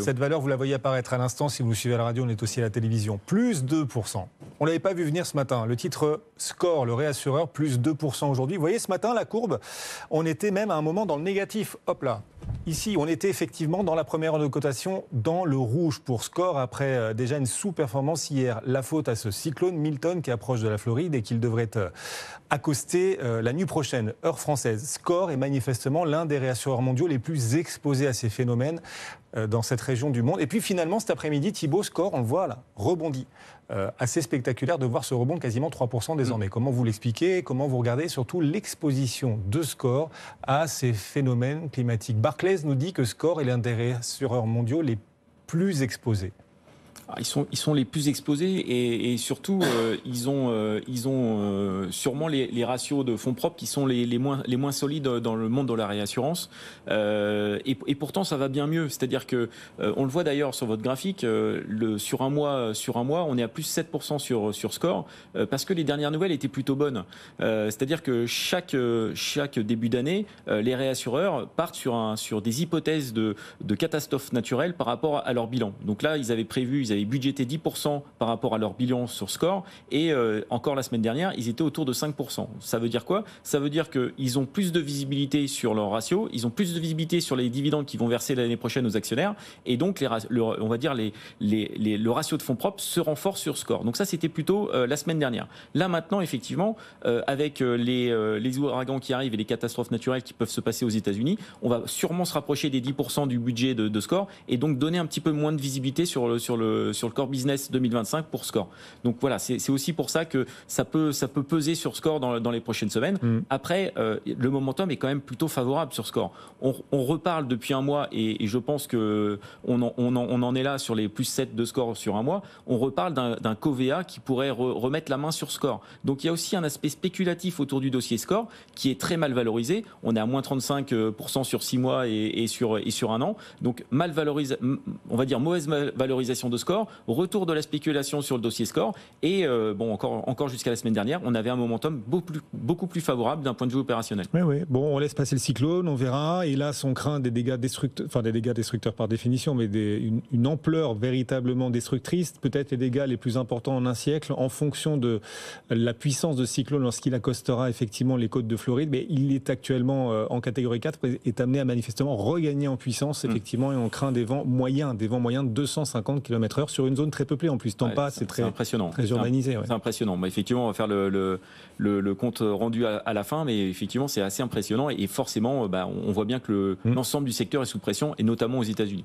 Cette valeur, vous la voyez apparaître à l'instant. Si vous suivez la radio, on est aussi à la télévision. Plus 2%. On ne l'avait pas vu venir ce matin. Le titre Score, le réassureur, plus 2% aujourd'hui. Vous voyez, ce matin, la courbe, on était même à un moment dans le négatif. Hop là. Ici, on était effectivement dans la première heure de cotation, dans le rouge pour Score, après euh, déjà une sous-performance hier. La faute à ce cyclone Milton qui approche de la Floride et qu'il devrait euh, accosté euh, la nuit prochaine, heure française. Score est manifestement l'un des réassureurs mondiaux les plus exposés à ces phénomènes euh, dans cette région du monde. Et puis finalement, cet après-midi, Thibault, Score, on le voit là, rebondit. Euh, assez spectaculaire de voir ce rebond quasiment 3% désormais. Mm. Comment vous l'expliquez Comment vous regardez surtout l'exposition de Score à ces phénomènes climatiques Barclays nous dit que Score est l'un des réassureurs mondiaux les plus exposés. Ah, ils sont, ils sont les plus exposés et, surtout, euh, ils ont, euh, ils ont euh, sûrement les, ratios de fonds propres qui sont les, les, moins, les moins solides dans le monde de la réassurance. Et, pourtant, ça va bien mieux. C'est-à-dire que, on le voit d'ailleurs sur votre graphique, le, sur un mois, sur un mois, on est à plus 7% sur sur score parce que les dernières nouvelles étaient plutôt bonnes. C'est-à-dire que chaque chaque début d'année, les réassureurs partent sur un sur des hypothèses de de catastrophes naturelles par rapport à leur bilan. Donc là, ils avaient prévu, ils avaient budgété 10% par rapport à leur bilan sur Score, et euh, encore la semaine dernière, ils étaient autour de 5%. Ça veut dire quoi Ça veut dire qu'ils ont plus de visibilité sur leur ratio, ils ont plus de visibilité sur les dividendes qu'ils vont verser l'année prochaine aux actionnaires, et donc les, on va dire les, les, le ratio de fonds propres se renforce sur Score. Donc ça, c'était plutôt euh, la semaine dernière. Là maintenant, effectivement, euh, avec les, ouragans qui arrivent et les catastrophes naturelles qui peuvent se passer aux États-Unis, on va sûrement se rapprocher des 10% du budget de, de Score, et donc donner un petit peu moins de visibilité sur sur le euh, sur le core business 2025 pour Score. Donc voilà, c'est aussi pour ça que ça peut, ça peut peser sur Score dans, dans les prochaines semaines. Mm. Après, euh, le momentum est quand même plutôt favorable sur Score. On, reparle depuis un mois et, je pense que on en, on, est là sur les plus 7 de Score sur un mois. On reparle d'un Cova qui pourrait remettre la main sur Score. Donc il y a aussi un aspect spéculatif autour du dossier Score qui est très mal valorisé. On est à moins 35% euh, sur 6 mois et, et, sur, et sur un an. Donc mal valorisé, on va dire mauvaise valorisation de Score retour de la spéculation sur le dossier score. Et euh, bon, encore, encore jusqu'à la semaine dernière, on avait un momentum beaucoup plus, beaucoup plus favorable d'un point de vue opérationnel. Oui, oui. Bon, on laisse passer le cyclone, on verra. Et là, on craint des dégâts destructeurs, des dégâts destructeurs par définition, mais des, une, ampleur véritablement destructrice. Peut-être les dégâts les plus importants en un siècle en fonction de la puissance de cyclone lorsqu'il accostera effectivement les côtes de Floride. Mais il est actuellement euh, en catégorie 4 est amené à manifestement regagner en puissance, hum. effectivement, et on craint des vents moyens, des vents moyens de 250 km/h sur une zone très peuplée en plus. Tant pas, c'est très impressionnant. Très urbanisé. C'est impressionnant. mais effectivement, on va faire le, compte rendu à, la fin, mais effectivement, c'est assez impressionnant et, forcément, euh, bah, on, voit bien que mm. l'ensemble du secteur est sous pression et notamment aux États-Unis.